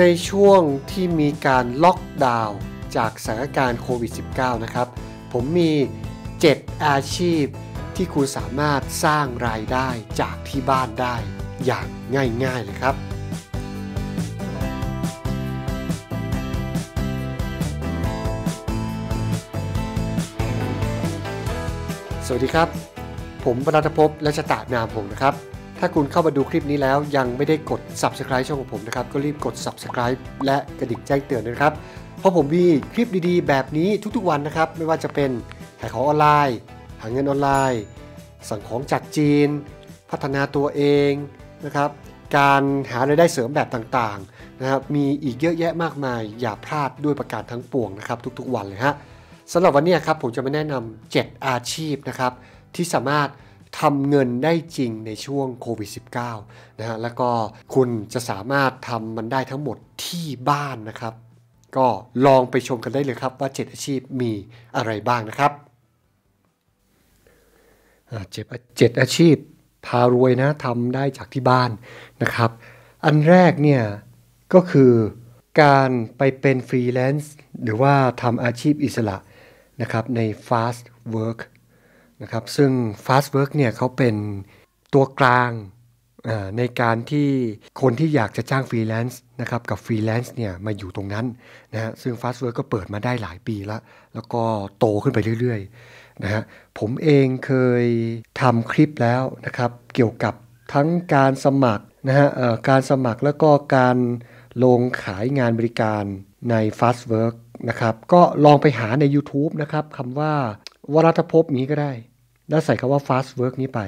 ในช่วงที่มีการล็อกดาวน์จากสถานการณ์โควิด -19 นะครับ ผมมี 7 อาชีพที่คุณสามารถสร้างรายได้จากที่บ้านได้อย่างง่ายๆเลยครับ สวัสดีครับ ผมปรัตภพและชะตานามผมนะครับถ้าคุณเข้ามาดูคลิปนี้แล้วยังไม่ได้กด subscribe ช่องของผมนะครับก็รีบกด subscribe และกระดิ่งแจ้งเตือนนะครับ เพราะผมมีคลิปดีๆ แบบนี้ทุกๆวันนะครับ ไม่ว่าจะเป็นขายของออนไลน์ หาเงินออนไลน์ สั่งของจากจีน พัฒนาตัวเองนะครับการหารายได้เสริมแบบต่างๆนะครับมีอีกเยอะแยะมากมาย อย่าพลาดด้วยประกาศทั้งปวงนะครับทุกๆวันเลยฮะสำหรับวันนี้ครับผมจะมาแนะนำ7อาชีพนะครับที่สามารถทำเงินได้จริงในช่วงโควิด -19 นะฮะแล้วก็คุณจะสามารถทำมันได้ทั้งหมดที่บ้านนะครับ ก็ลองไปชมกันได้เลยครับว่า 7 อาชีพมีอะไรบ้างนะครับเจ็ดเจ็ดอาชีพพารวยนะทำได้จากที่บ้านนะครับ อันแรกเนี่ยก็คือการไปเป็นฟรีแลนซ์ หรือว่าทำอาชีพอิสระนะครับใน fast work นะครับซึ่ง Fastwork เนี่ยเขาเป็นตัวกลางในการที่คนที่อยากจะจ้างฟรีแลนซ์นะครับกับฟรีแลนซ์เนี่ยมาอยู่ตรงนั้นนะฮะซึ่ง Fastwork ก็เปิดมาได้หลายปีแล้ว แล้วก็โตขึ้นไปเรื่อยๆนะฮะผมเองเคยทำคลิปแล้วนะครับเกี่ยวกับทั้งการสมัครนะฮะการสมัครแล้วก็การลงขายงานบริการใน Fastwork นะครับก็ลองไปหาใน YouTube นะครับคำว่าวรัตภพนี้ก็ได้ แล้วใส่คำว่า fast work นี้ไป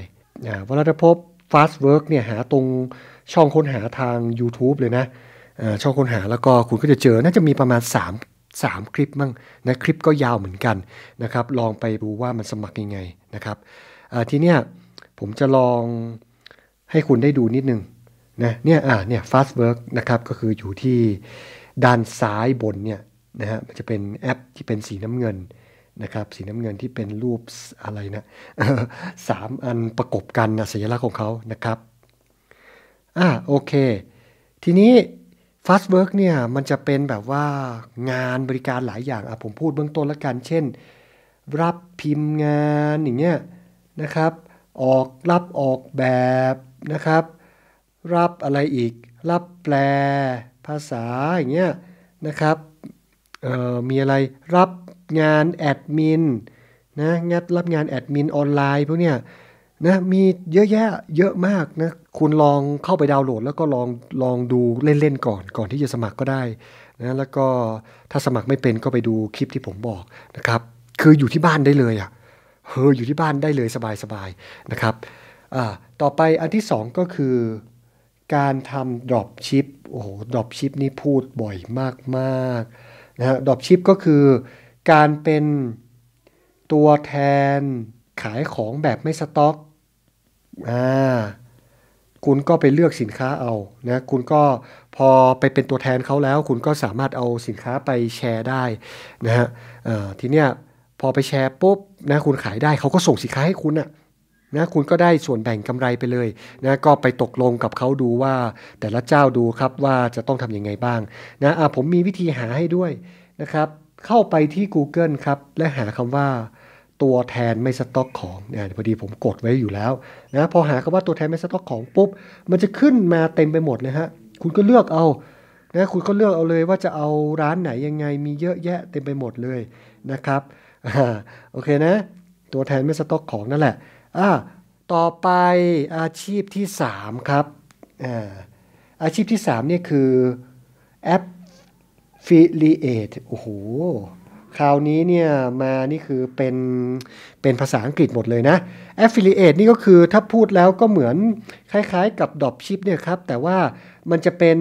วรัตภพ fast work เนี่ยหาตรงช่องค้นหาทาง YouTube เลยนะ ช่องค้นหาแล้วก็คุณก็จะเจอ น่าจะมีประมาณ 3 3 คลิปมั่งนะคลิปก็ยาวเหมือนกันนะครับ ลองไปดูว่ามันสมัครยังไงนะครับ ทีเนี้ยผมจะลองให้คุณได้ดูนิดนึงนะเนี่ย อ่าเนี่ย fast work นะครับก็คืออยู่ที่ด้านซ้ายบนเนี่ยนะฮะ มันจะเป็นแอปที่เป็นสีน้ำเงินนะครับสีน้ำเงินที่เป็นรูป อะไรนะสามอันประกบกันนะสัญลักษณ์ของเขานะครับ อ่าโอเค ทีนี้ Fast Work เนี่ยมันจะเป็นแบบว่างานบริการหลายอย่างอ่ะผมพูดเบื้องต้นละกัน เช่น รับพิมพ์งานอย่างเงี้ยนะครับออกรับออกแบบนะครับ รับอะไรอีก รับแปลภาษาอย่างเงี้ยนะครับมีอะไร รับงานแอดมินนะงัดรับงานแอดมินออนไลน์พวกเนี้ยนะมีเยอะแยะเยอะมากนะคุณลองเข้าไปดาวน์โหลด แล้วก็ลองลองดูเล่นๆก่อน ก่อนที่จะสมัครก็ได้นะแล้วก็ถ้าสมัครไม่เป็นก็ไปดูคลิปที่ผมบอกนะครับ คืออยู่ที่บ้านได้เลยอะ่ะเฮออยู่ที่บ้านได้เลยสบายๆนะครับอ่าต่อไปอันที่2ก็คือการทำดรอปชิปโอ้โหดรอปชิปนี่พูดบ่อยมากๆนะฮะดรอปชิปก็คือการเป็นตัวแทนขายของแบบไม่สต็อกอ่าคุณก็ไปเลือกสินค้าเอา นะ คุณก็พอไปเป็นตัวแทนเขาแล้ว คุณก็สามารถเอาสินค้าไปแชร์ได้นะฮะทีเนี้ย พอไปแชร์ปุ๊บนะ คุณขายได้เขาก็ส่งสินค้าให้คุณอะนะ คุณก็ได้ส่วนแบ่งกำไรไปเลยนะ ก็ไปตกลงกับเขาดูว่าแต่ละเจ้าดูครับว่าจะต้องทํำยังไงบ้างนะะผมมีวิธีหาให้ด้วยนะครับเข้าไปที่ Google ครับ และหาคำว่าตัวแทนไม่สต็อกของเนี่ยพอดีผมกดไว้อยู่แล้วนะพอหาคำว่าตัวแทนไม่สต็อกของปุ๊บมันจะขึ้นมาเต็มไปหมดเลยฮะคุณก็เลือกเอานะคุณก็เลือกเอาเลยว่าจะเอาร้านไหนยังไงมีเยอะแยะเต็มไปหมดเลยนะครับโอเคนะ ตัวแทนไม่สต็อกของนั่นแหละอ่าต่อไปอาชีพที่ 3 ครับอาอาชีพที่3นี่คือแอปฟิลิเอตโอ้โห คราวนี้เนี่ยมา นี่คือเป็น เป็นภาษาอังกฤษหมดเลยนะ affiliate นี่ก็คือถ้าพูดแล้วก็เหมือนคล้ายๆกับดอปชิปเนี่ยครับ แต่ว่ามันจะเป็น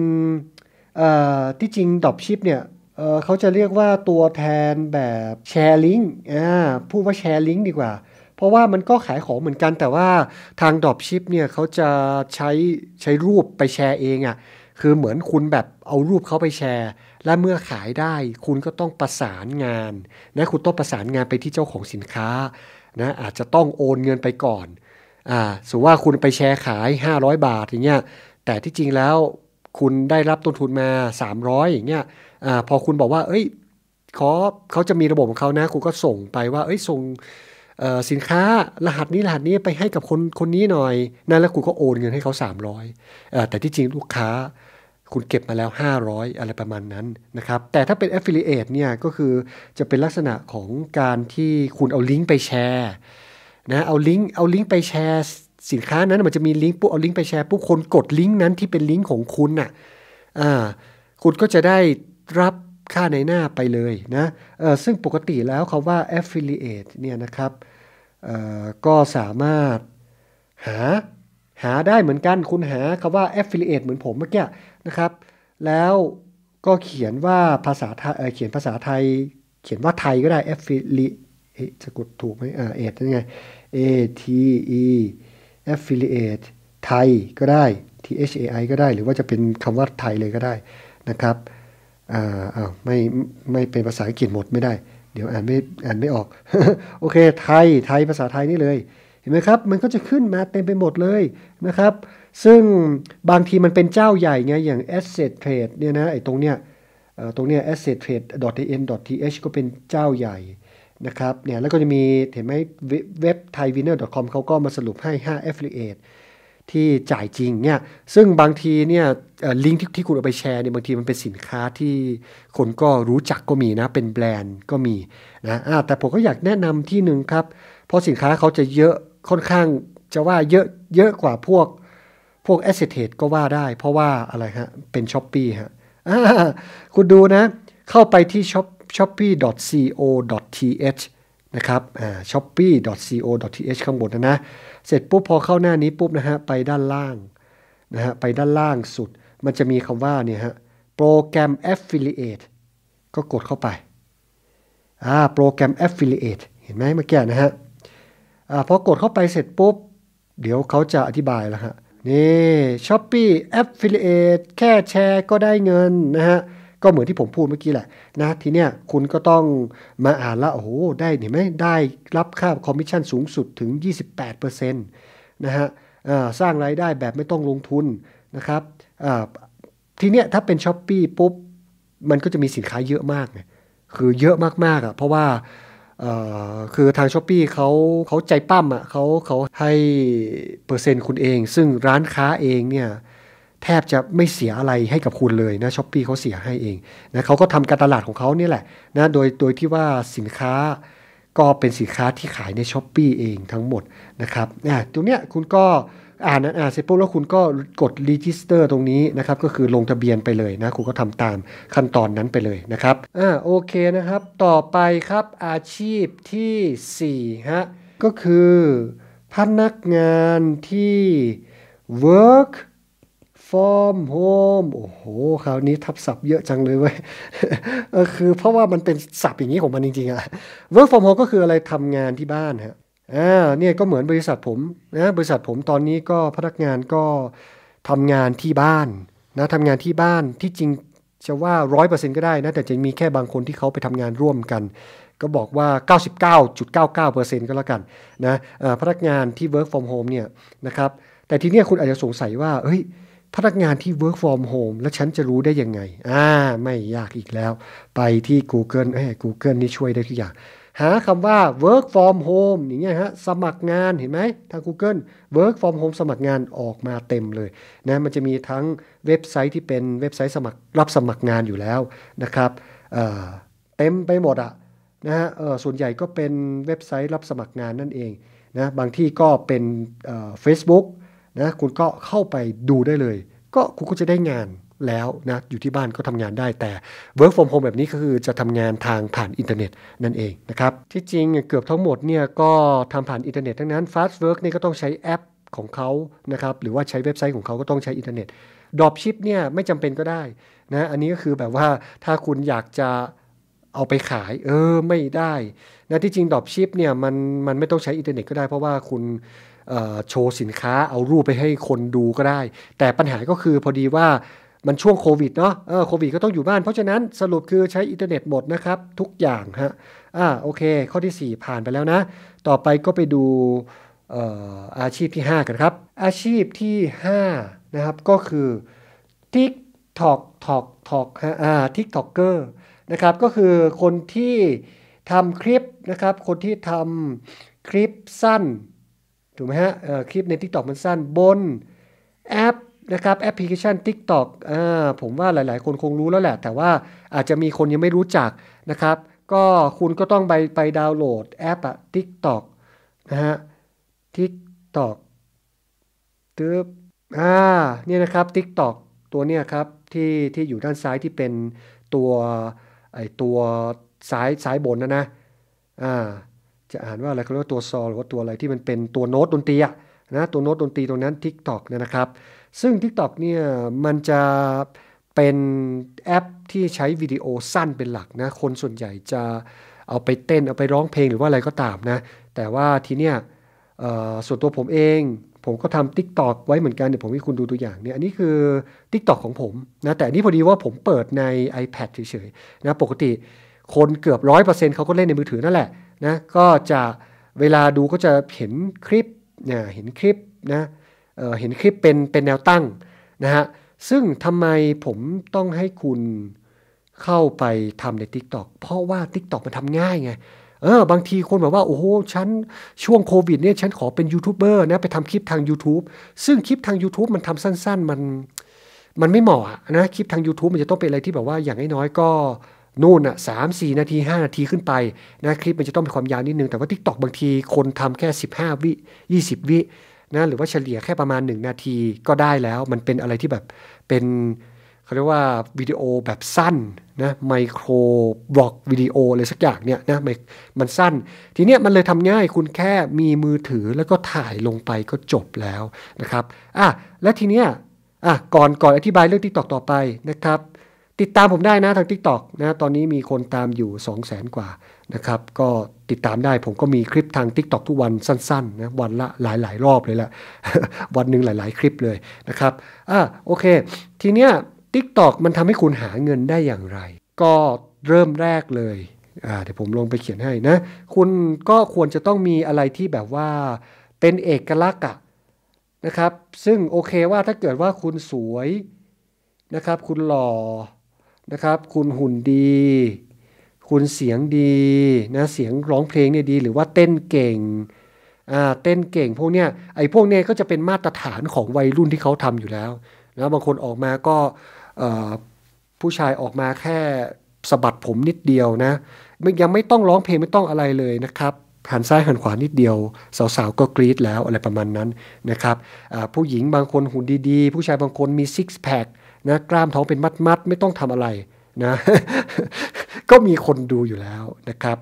ที่จริงดอปชิปเนี่ยเเขาจะเรียกว่าตัวแทนแบบแชร์ลิงพูดว่าแชร์ลิงดีกว่า เพราะว่ามันก็ขายของเหมือนกันแต่ว่าทางดอปชิปเนี่ยเขาจะใช้ใช้รูปไปแชร์เองอะ่ะคือเหมือนคุณแบบเอารูปเขาไปแชร์และเมื่อขายได้คุณก็ต้องประสานงานนะคุณต้องประสานงานไปที่เจ้าของสินค้านะอาจจะต้องโอนเงินไปก่อนอ่าสมมติว่าคุณไปแชร์ขาย 500 บาทอย่างเงี้ยแต่ที่จริงแล้วคุณได้รับต้นทุนมา 300 อย่างเงี้ยอ่าพอคุณบอกว่า เอ้ยขอเขาจะมีระบบของเขานะคุณก็ส่งไปว่าเอ้ยส่งสินค้ารหัสนี้รหัสนี้ไปให้กับคนคนนี้หน่อยนั่นแล้วคุณก็โอนเงินให้เขา300แต่ที่จริงลูกค้าคุณเก็บมาแล้ว 500 อะไรประมาณนั้นนะครับ แต่ถ้าเป็น Affiliate เนี่ย ก็คือจะเป็นลักษณะของการที่คุณเอาลิงก์ไปแชร์นะเอาลิงก์เอาลิงก์ไปแชร์ สินค้านั้นมันจะมีลิงก์ปุ๊บเอาลิงก์ไปแชร์ ปุ๊บคนกดลิงก์นั้นที่เป็นลิงก์ของคุณน่ะอ่า คุณก็จะได้รับค่าในหน้าไปเลยนะเออซึ่งปกติแล้วเขาว่า affiliate เนี่ยนะครับเออก็สามารถ หา หาได้เหมือนกันคุณหาคาว่า affiliate เหมือนผมเมื่อกี้ะครับแล้วก็เขียนว่าภาษาไทยเขียนภาษาไทยเขียนว่าไทยก็ได้ a f f i l i a t สะกดถูกไหมอ่าเอทนั่ไง A T E affiliate ไทยก็ได้ T H A I ก็ได้หรือว่าจะเป็นคำว่าไทยเลยก็ได้นะครับอ่าอ้าวไม่ไม่เป็นภาษาอังกฤษหมดไม่ได้ เดี๋ยวอ่านไม่อ่านไม่ออก โอเคไทยไทยภาษาไทยนี่เลยเห็นไหมครับ มันก็จะขึ้นมาเต็มไปหมดเลยนะครับซึ่งบางทีมันเป็นเจ้าใหญ่ไงอย่าง Asset Trade เนี่ยนะไอ้ตรงเนี้ยตรงเนี้ย Asset Trade n .th ก็เป็นเจ้าใหญ่นะครับเนี่ยแล้วก็จะมีเห็นไหมเว็บ thaiwinner.com เขาก็มาสรุปให้ 5 affiliate ที่จ่ายจริงเนี่ยซึ่งบางทีเนี่ยลิงก์ที่ที่คุณเอาไปแชร์เนี่ยบางทีมันเป็นสินค้าที่คนก็รู้จักก็มีนะ เป็นแบรนด์ก็มีนะะแต่ผมก็อยากแนะนำที่หนึ่งครับ เพราะสินค้าเขาจะเยอะค่อนข้างจะว่าเยอะเยอะกว่าพวกพวกแอสเซทเทก็ว่าได้ เพราะว่าอะไรฮะเป็นช้อปปี้ฮะคุณดูนะ เข้าไปที่ shop shopee.co.th นะครับอ่า shopee.co.th ข้างบนนะนะ เสร็จปุ๊บ พอเข้าหน้านี้ปุ๊บนะฮะ ไปด้านล่างนะฮะ ไปด้านล่างสุด มันจะมีคำว่าเนี่ยฮะ โปรแกรม affiliate ก็กดเข้าไปอ่าโปรแกรม affiliate เห็นไหมเมื่อกี้นะฮะอ่าพอกดเข้าไปเสร็จปุ๊บ เดี๋ยวเขาจะอธิบายแล้วฮะนี่ช้อปปี้แอฟฟิลิเอตแค่แชร์ก็ได้เงินนะฮะก็เหมือนที่ผมพูดเมื่อกี้แหละนะทีเนี้ยคุณก็ต้องมาอ่านละโอ้โหได้เห็นไหมได้รับค่าคอมมิชชั่นสูงสุดถึง 28%นะฮะสร้างรายได้แบบไม่ต้องลงทุนนะครับ ทีเนี้ยถ้าเป็นช้อปปีปุ๊บ มันก็จะมีสินค้าเยอะมาก คือเยอะมากๆอะ่ะเพราะว่าคือทางช้อปี้เขาเขาใจปั้มอ่ะเขาเขาให้เปอร์เซ็นต์คุณเอง ซึ่งร้านค้าเองเนี่ยแทบจะไม่เสียอะไรให้กับคุณเลยนะช้อปปีเขาเสียให้เองนะเขาก็ทำการตลาดของเขาเนี่แหละนะโดยโดยที่ว่าสินค้าก็เป็นสินค้าที่ขายในช้อปปีเองทั้งหมดนะครับเนี่ยตรงเนี้ยคุณก็อ่านอ่านเสร็จปุ๊บแล้วคุณก็กดรีจิสเตอร์ตรงนี้นะครับก็คือลงทะเบียนไปเลยนะ คุณก็ทำตามขั้นตอนนั้นไปเลยนะครับอ่าโอเคนะครับ ต่อไปครับอาชีพที่4ฮะก็คือ พนักงานที่ work f o m home โอ้โห คราว นี้ทับศัพท์เยอะจังเลยเว้ยคือเพราะว่ามันเป็นศัพท์อย่างนี้ของมันจริงๆอะ work from home ก็คืออะไรทำงานที่บ้านฮะอ่าเนี่ยก็เหมือนบริษัทผมนะบริษัทผมตอนนี้ก็พนักงานก็ทำงานที่บ้านนะทำงานที่บ้านที่จริงจะว่าร้อยเปอร์เซ็นก็ได้นะแต่จะมีแค่บางคนที่เขาไปทำงานร่วมกัน ก็บอกว่า 99.99%ก็แล้วกันนะพนักงานที่ work from home เนี่ยนะครับแต่ทีนี้คุณอาจจะสงสัยว่าเฮ้ย พนักงานที่ work from home แล้วฉันจะรู้ได้ยังไงอ่าไม่ยากอีกแล้ว ไปที่ Google เอ้ Google นี่ช่วยได้ทุกอย่างหาคำว่า work from home อย่างเงี้ยฮะสมัครงานเห็นไหมทาง Google work from home สมัครงานออกมาเต็มเลยนะมันจะมีทั้งเว็บไซต์ที่เป็นเว็บไซต์สมัครรับสมัครงานอยู่แล้วนะครับเเต็มไปหมดอะนะฮะส่วนใหญ่ก็เป็นเว็บไซต์รับสมัครงานนั่นเองนะบางที่ก็เป็นเฟซบุ๊กนะคุณก็เข้าไปดูได้เลยก็คุณก็จะได้งานแล้วนะอยู่ที่บ้านก็ทำงานได้ แต่ work from home แบบนี้ก็คือจะทำงานทางผ่านอินเทอร์เน็ตนั่นเองนะครับที่จริงเกือบทั้งหมดเนี่ยก็ทำผ่านอินเทอร์เน็ตทั้งนั้น fast work นี่ก็ต้องใช้แอปของเขานะครับหรือว่าใช้เว็บไซต์ของเขาก็ต้องใช้อินเทอร์เน็ตดรอปชิปเนี่ยไม่จำเป็นก็ได้นะอันนี้ก็คือแบบว่าถ้าคุณอยากจะเอาไปขาย เออไม่ได้นะที่จริงดรอปชิปเนี่ยมันมันไม่ต้องใช้อินเทอร์เน็ตก็ได้เพราะว่าคุณโชว์สินค้าเอารูปไปให้คนดูก็ได้ แต่ปัญหาก็คือพอดีว่ามันช่วงโควิดเนาะโควิดก็ต้องอยู่บ้าน เพราะฉะนั้นสรุปคือใช้อินเทอร์เน็ตหมดนะครับ ทุกอย่างฮะ อ่าโอเค ข้อที่ 4 ผ่านไปแล้วนะ ต่อไปก็ไปดูอาชีพที่ 5 กันครับ อาชีพที่5นะครับก็คือ TikTok t o k t o k ฮะ อ่า TikToker นะครับก็คือคนที่ทำคลิปนะครับ คนที่ทำคลิปสั้น ถูกไหมฮะ คลิปใน TikTok มันสั้นบนแอปนะครับแอปพลิเคชัน TikTok อ่าผมว่าหลาย ๆ คนคงรู้แล้วแหละ แต่ว่าอาจจะมีคนยังไม่รู้จักนะครับ ก็คุณก็ต้องไปไปดาวน์โหลดแอปอะ TikTok นะฮะ TikTok ตึ๊บอ่าเนี่ยนะครับ TikTok ตัวเนี้ยครับ ที่ที่อยู่ด้านซ้ายที่เป็นตัวไอตัวซ้ายซ้ายบนนะนะ อ่าจะอ่านว่าอะไรเขาเรียกว่าตัวซอหรือว่าตัวอะไรที่มันเป็นตัวโน้ตดนตรีอะนะตัวโน้ตดนตรีตรงนั้น TikTok นะครับซึ่ง TikTok เนี่ยมันจะเป็นแอปที่ใช้วิดีโอสั้นเป็นหลักนะ คนส่วนใหญ่จะเอาไปเต้นเอาไปร้องเพลงหรือว่าอะไรก็ตามนะ แต่ว่าทีเนี้ยส่วนตัวผมเองผมก็ทำ TikTok ไว้เหมือนกันเดี๋ยวผมให้คุณดูตัวอย่างเนี่ย อันนี้คือ TikTok ของผมนะ แต่นนี้พอดีว่าผมเปิดใน iPad เฉยๆนะปกติคนเกือบร้อยเปอร์เซ็นต์เขาก็เล่นในมือถือนั่นแหละนะก็จะเวลาดูก็จะเห็นคลิปเนี่ยเห็นคลิปนะเห็นคลิปเป็นเป็นแนวตั้งนะฮะ ซึ่งทำไมผมต้องให้คุณเข้าไปทำใน TikTok เพราะว่า TikTok มันทำง่ายไง เออ บางทีคนบอกว่า โอ้โหฉันช่วงโควิดเนี่ยฉันขอเป็นยูทูบเบอร์นะ ไปทำคลิปทาง YouTube ซึ่งคลิปทาง YouTube มันทำสั้นๆ มันมันไม่เหมาะนะ คลิปทาง YouTube มันจะต้องเป็นอะไรที่แบบว่าอย่างน้อยๆ ก็นู่นอ่ะสามสี่นาทีห้านาทีขึ้นไปนะ คลิปมันจะต้องมีความยาวนิดนึง แต่ว่า TikTok บางทีคนทำแค่สิบห้าวิยี่สิบวินะหรือว่าเฉลี่ยแค่ประมาณ 1 นาทีก็ได้แล้ว มันเป็นอะไรที่แบบ เป็นเขาเรียกว่าวิดีโอแบบสั้นนะไมโครบล็อกวิดีโออะไรสักอย่างเนี่ยนะมันสั้น ทีเนี้ยมันเลยทำง่ายคุณแค่มีมือถือแล้วก็ถ่ายลงไปก็จบแล้วนะครับอ่ะและทีเนี้ยอ่ะก่อนก่อนอธิบายเรื่องที่ตอกต่อไปนะครับติดตามผมได้นะทาง TikTok นะตอนนี้มีคนตามอยู่2 0 0แสนกว่านะครับ ก็ติดตามได้ผมก็มีคลิปทาง TikTok ทุกวันสั้นๆนะวันละหลาย ๆ รอบเลยแหละวันหนึ่งหลาย ๆ คลิปเลยนะครับอ่ะโอเค ทีเนี้ย TikTok มันทำให้คุณหาเงินได้อย่างไร ก็เริ่มแรกเลยอ่าเดี๋ยวผมลงไปเขียนให้นะคุณก็ควรจะต้องมีอะไรที่แบบว่าเป็นเอกลักษณ์นะครับ ซึ่งโอเคว่าถ้าเกิดว่าคุณสวยนะครับ คุณหล่อนะครับคุณหุ่นดี คุณเสียงดี นะ เสียงร้องเพลงเนี่ยดี หรือว่าเต้นเก่งอ่าเต้นเก่งพวกเนี้ยไอ้พวกเนี้ยก็จะเป็นมาตรฐานของวัยรุ่นที่เขาทำอยู่แล้วนะบางคนออกมาก็ผู้ชายออกมาแค่สะบัดผมนิดเดียวนะยังไม่ต้องร้องเพลงไม่ต้องอะไรเลยนะครับหันซ้ายหันขวานิดเดียว สาวๆก็กรี๊ดแล้วอะไรประมาณนั้นนะครับผู้หญิงบางคนหุ่นดีๆ ผู้ชายบางคนมีซิกแพคนะกล้ามท้องเป็นมัดมัดไม่ต้องทำอะไรนะ ก็มีคนดูอยู่แล้วนะครับ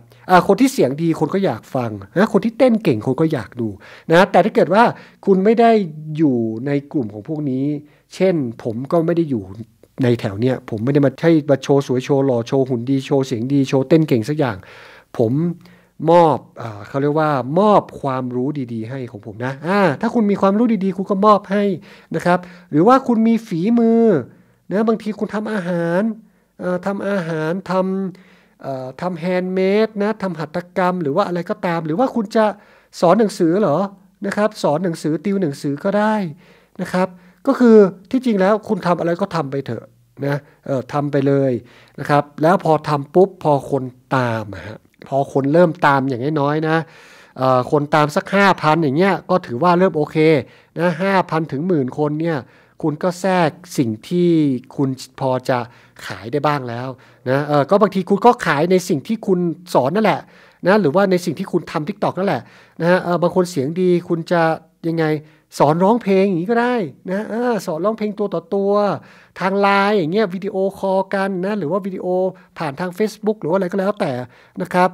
คนที่เสียงดีคนก็อยากฟังนะคนที่เต้นเก่งคนก็อยากดูนะแต่ถ้าเกิดว่าคุณไม่ได้อยู่ในกลุ่มของพวกนี้ เช่น ผมก็ไม่ได้อยู่ในแถวเนี้ยผมไม่ได้มาใช่มาโชว์สวยโชว์หล่อโชว์หุ่นดีโชว์เสียงดีโชว์เต้นเก่งสักอย่าง ผมมอบอเขาเรียกว่ามอบความรู้ดี ๆ ให้ของผมนะะถ้าคุณมีความรู้ดีๆ คุณก็มอบให้นะครับ หรือว่าคุณมีฝีมือเนื้อบางทีคุณทำอาหารทำอาหารทำทำแฮนด์เมดนะทำหัตถกรรมหรือว่าอะไรก็ตาม หรือว่าคุณจะสอนหนังสือเหรอนะครับสอนหนังสือติวหนังสือก็ได้นะครับก็คือที่จริงแล้วคุณทำอะไรก็ทำไปเถอะนะเออทำไปเลยนะครับแล้วพอทำปุ๊บพอคนตามฮะพอคนเริ่มตามอย่างน้อยๆนะคนตามสัก5,000อย่างเงี้ยก็ถือว่าเริ่มโอเคนะห้าพันถึงหมื่นคนเนี่ยคุณก็แทรกสิ่งที่คุณพอจะขายได้บ้างแล้วนะเออก็บางทีคุณก็ขายในสิ่งที่คุณสอนนั่นแหละนะหรือว่าในสิ่งที่คุณทำทิกตอกนั่นแหละนะฮะเออบางคนเสียงดีคุณจะยังไงสอนร้องเพลงอย่างนี้ก็ได้นะอสอนร้องเพลงตัวต่อตัว ทางไลน์อย่างเงี้ยวิดีโอคอลกันนะ หรือว่าวิดีโอผ่านทาง Facebook หรือว่าอะไรก็แล้วแต่นะครับ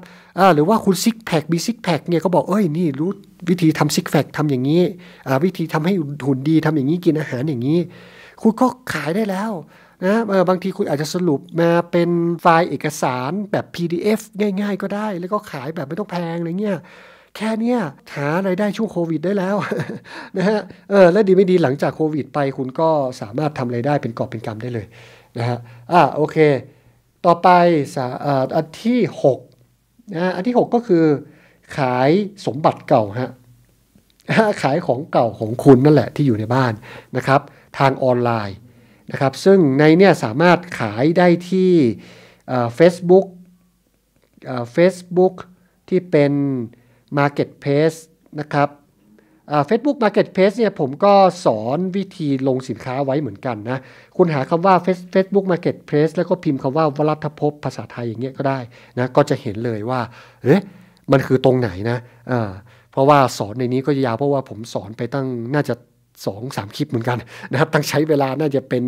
หรือว่าคุณซิกแพคมีซิกแพคเนี่ยเขาบอกเอ้ยนี่รู้วิธีทำซิกแพคทำอย่างนี้วิธีทำให้หุ่นดีทำอย่างนี้กินอาหารอย่างนี้ คุณก็ขายได้แล้วนะบางทีคุณอาจจะสรุปมาเป็นไฟล์เอกสารแบบ PDF ง่าย ๆ ก็ได้ แล้วก็ขายแบบไม่ต้องแพงอะไรเงี้ยแค่เนี้ยหาไรายได้ช่วงโควิดได้แล้วนะฮะ เออและดีไม่ดีหลังจากโควิดไปคุณก็สามารถทำไรายได้เป็นกอบเป็นกำได้เลยนะฮะ อ่ะโอเค ต่อไปอันที่6นะอันที่6ก็คือขายสมบัติเก่าฮะขายของเก่าของคุณนั่นแหละที่อยู่ในบ้านนะครับ ทางออนไลน์นะครับ ซึ่งในเนี่ยสามารถขายได้ที่เฟซบุ๊กเฟซบุ๊กที่เป็น Marketplace นะครับเฟซบุ๊กมาร์เก็ตเพ c เนี่ยผมก็สอนวิธีลงสินค้าไว้เหมือนกันนะ คุณหาคำว่า Facebook Marketplace แล้วก็พิมพ์คำว่าวรัฐภพภาษาไทยอย่างเงี้ยก็ได้นะก็จะเห็นเลยว่าเอ๊ะมันคือตรงไหนนะเพราะว่าสอนในนี้ก็ยาว เพราะว่าผมสอนไปตั้งน่าจะสองสามคลิปเหมือนกันนะครับตั้งใช้เวลาน่าจะเป็น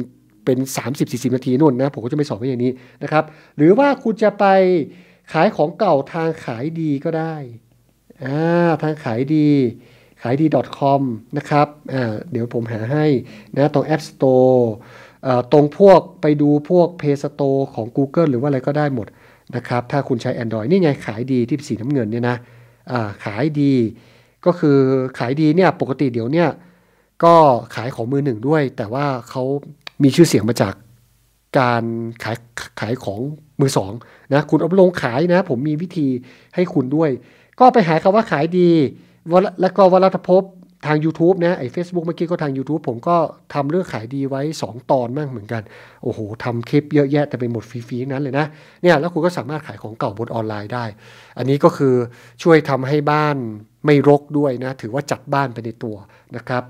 เป็น30-40 นาทีนู่นนะผมก็จะไม่สอนไปอย่างนี้นะครับหรือว่าคุณจะไปขายของเก่าทางขายดีก็ได้อ่าทางขายดีขายดี .com นะครับอ่าเดี๋ยวผมหาให้ นะ ตรง App Store ตรงพวกไปดูพวก Play Store ของ Google หรือว่าอะไรก็ได้หมดนะครับ ถ้าคุณใช้ Android นี่ไงขายดีที่สีน้ำเงินเนี่ยนะขายดี ก็คือขายดีเนี่ยปกติเดี๋ยวเนี่ยก็ขายของมือหนึ่งด้วย แต่ว่าเขามีชื่อเสียงมาจากการขายขายของมือสองนะ คุณอบลงขายนะ ผมมีวิธีให้คุณด้วยก็ไปหาคำว่าขายดี แล้วก็วรัตภพทาง YouTube นะไอ้ Facebook เมื่อกี้ก็ทาง YouTube ผมก็ทำเรื่องขายดีไว้ 2 ตอนมั่งเหมือนกัน โอ้โหทำคลิปเยอะแยะแต่เป็นหมดฟรีๆ นั้นเลยนะเนี่ยแล้วคุณก็สามารถขายของเก่าบนออนไลน์ได้ อันนี้ก็คือช่วยทำให้บ้านไม่รกด้วยนะ ถือว่าจัดบ้านไปในตัวนะครับ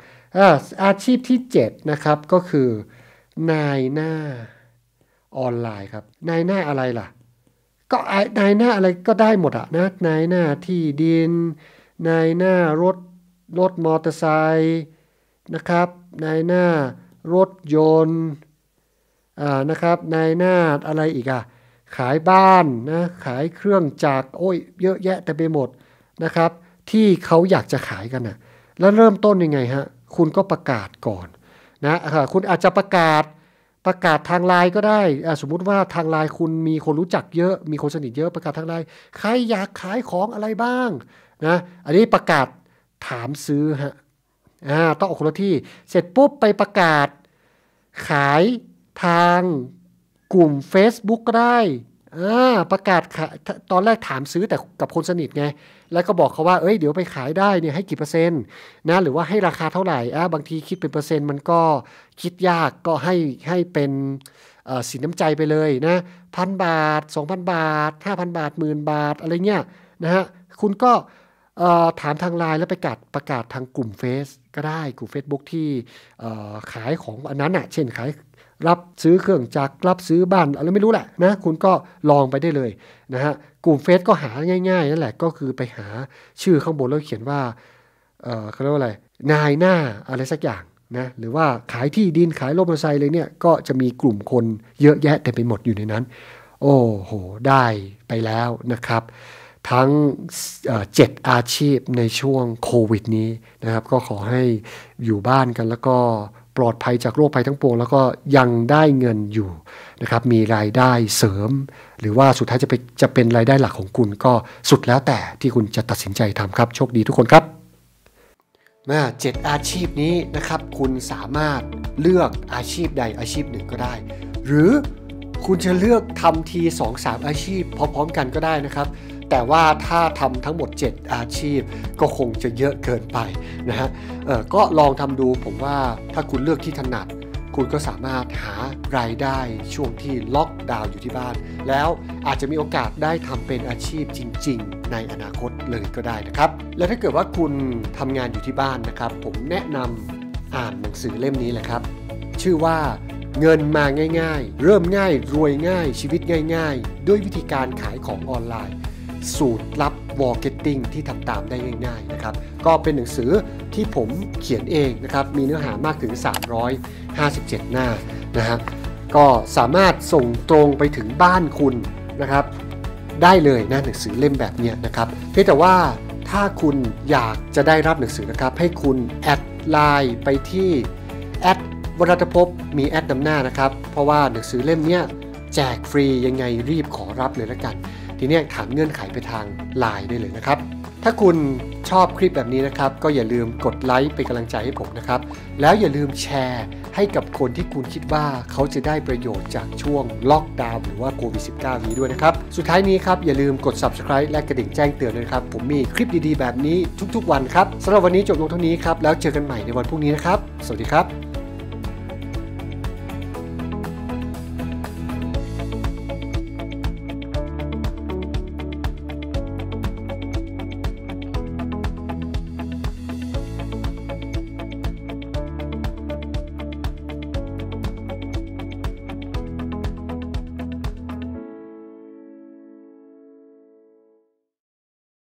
อาชีพที่7นะครับก็คือนายหน้าออนไลน์ครับนายหน้าอะไรล่ะก็นายหน้าอะไรก็ได้หมดอะนะนายหน้าที่ดินนายหน้ารถรถมอเตอร์ไซค์นะครับนายหน้ารถยนต์อ่านะครับนายหน้าอะไรอีกอะขายบ้านนะขายเครื่องจักรโอ้ยเยอะแยะแต่ไปหมดนะครับที่เขาอยากจะขายกันนะแล้วเริ่มต้นยังไงฮะคุณก็ประกาศก่อนนะะคุณอาจจะประกาศประกาศทางไลน์ก็ได้ สมมุติว่าทางไลน์คุณมีคนรู้จักเยอะ มีคนสนิทเยอะประกาศทางไลน์ ใครอยากขายของอะไรบ้างนะ อันนี้ประกาศถามซื้อฮะอ่าต้องออกคนละที่ เสร็จปุ๊บไปประกาศขายทางกลุ่ม Facebook ก็ได้อประกาศตอนแรกถามซื้อแต่กับคนสนิทไง แล้วก็บอกเขาว่าเอ้ยเดี๋ยวไปขายได้เนี่ยให้กี่เปอร์เซ็นต์นะหรือว่าให้ราคาเท่าไหร่อ่าบางทีคิดเป็นเปอร์เซ็นต์มันก็คิดยากก็ให้ให้เป็นสินน้ำใจไปเลยนะพันบาท 2,000บาท5,000บาทหมื่นบาทอะไรเงี้ยนะฮะคุณก็ถามทางไลน์แล้วไประกาศประกาศทางกลุ่มเฟซก็ได้กลุ่ม Facebook ที่ขายของอันนั้นอ่ะเช่นขายรับซื้อเครื่องจักรรับซื้อบ้านอะไรไม่รู้แหละนะ คุณก็ลองไปได้เลยนะฮะ กลุ่มเฟซก็หาง่ายๆนั่นแหละก็คือไปหาชื่อข้างบน แล้วเขียนว่าเออเขาเรียกว่าอะไรนายหน้าอะไรสักอย่างนะหรือว่าขายที่ดินขายรถมอเตอร์ไซค์เลยเนี่ย ก็จะมีกลุ่มคนเยอะแยะเต็มไปหมดอยู่ในนั้น โอ้โห ได้ไปแล้วนะครับ ทั้งเจ็ดอาชีพในช่วงโควิดนี้นะครับ ก็ขอให้อยู่บ้านกันแล้วก็ปลอดภัยจากโรคภัยทั้งปวงแล้วก็ยังได้เงินอยู่นะครับ มีรายได้เสริม หรือว่าสุดท้ายจะไปจะเป็นรายได้หลักของคุณ ก็สุดแล้วแต่ที่คุณจะตัดสินใจทำครับ โชคดีทุกคนครับมาเจ็ดอาชีพนี้นะครับ คุณสามารถเลือกอาชีพใดอาชีพหนึ่งก็ได้หรือคุณจะเลือกทำที2-3อาชีพ พร้อมๆกันก็ได้นะครับแต่ว่าถ้าทำทั้งหมด 7 อาชีพก็คงจะเยอะเกินไปนะฮะก็ลองทำดูผมว่าถ้าคุณเลือกที่ถนัด คุณก็สามารถหารายได้ช่วงที่ล็อกดาวน์อยู่ที่บ้าน แล้วอาจจะมีโอกาสได้ทำเป็นอาชีพจริง ๆ ในอนาคตเลยก็ได้นะครับ และถ้าเกิดว่าคุณทำงานอยู่ที่บ้านนะครับ ผมแนะนำอ่านหนังสือเล่มนี้แหละครับ ชื่อว่าเงินมาง่าย ๆ เริ่มง่าย รวยง่ายชีวิตง่ายๆด้วยวิธีการขายของออนไลน์สูตรลับวอลเกตติ้งที่ทำตามได้ง่ายๆนะครับก็เป็นหนังสือที่ผมเขียนเองนะครับมีเนื้อหามากถึง 357 หน้านะครับก็สามารถส่งตรงไปถึงบ้านคุณนะครับได้เลยนะหนังสือเล่มแบบนี้นะครับเพียงแต่ว่าถ้าคุณอยากจะได้รับหนังสือนะครับให้คุณแอดไลน์ไปที่แอดวรัตภพมีแอดนำหน้านะครับ เพราะว่าหนังสือเล่มนี้แจกฟรียังไงรีบขอรับเลยละกันทีนี้ถามเงื่อนไขไปทางไลน์ได้เลยนะครับ ถ้าคุณชอบคลิปแบบนี้นะครับ ก็อย่าลืมกดไลค์เป็นกำลังใจให้ผมนะครับ แล้วอย่าลืมแชร์ ให้กับคนที่คุณคิดว่าเขาจะได้ประโยชน์จากช่วงล็อกดาวน์หรือว่าโควิด -19 นี้ด้วยนะครับ สุดท้ายนี้ครับ อย่าลืมกด subscribe และกระดิ่งแจ้งเตือนด้วยครับ ผมมีคลิปดีๆแบบนี้ทุกๆ วันครับสำหรับวันนี้จบลงเท่านี้ครับแล้วเจอกันใหม่ในวันพรุ่งนี้นะครับสวัสดีครับ